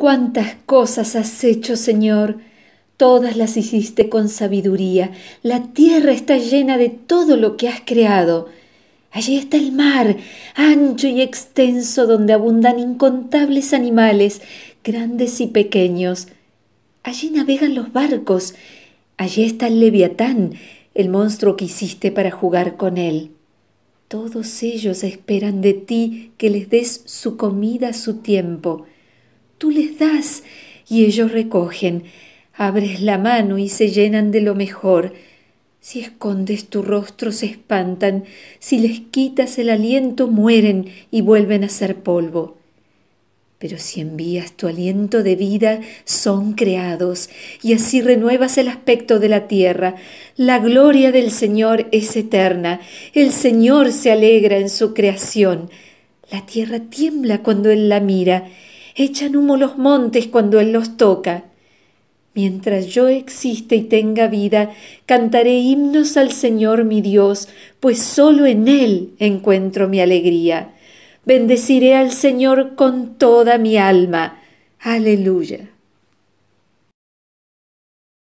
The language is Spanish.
Cuántas cosas has hecho, Señor. Todas las hiciste con sabiduría. La tierra está llena de todo lo que has creado. Allí está el mar, ancho y extenso, donde abundan incontables animales, grandes y pequeños. Allí navegan los barcos. Allí está el leviatán, el monstruo que hiciste para jugar con él. Todos ellos esperan de ti que les des su comida a su tiempo. Tú les das y ellos recogen. Abres la mano y se llenan de lo mejor. Si escondes tu rostro se espantan, si les quitas el aliento mueren y vuelven a ser polvo. Pero si envías tu aliento de vida, son creados, y así renuevas el aspecto de la tierra. La gloria del Señor es eterna, el Señor se alegra en su creación. La tierra tiembla cuando Él la mira, echan humo los montes cuando Él los toca. Mientras yo exista y tenga vida, cantaré himnos al Señor mi Dios, pues solo en Él encuentro mi alegría. Bendeciré al Señor con toda mi alma. Aleluya.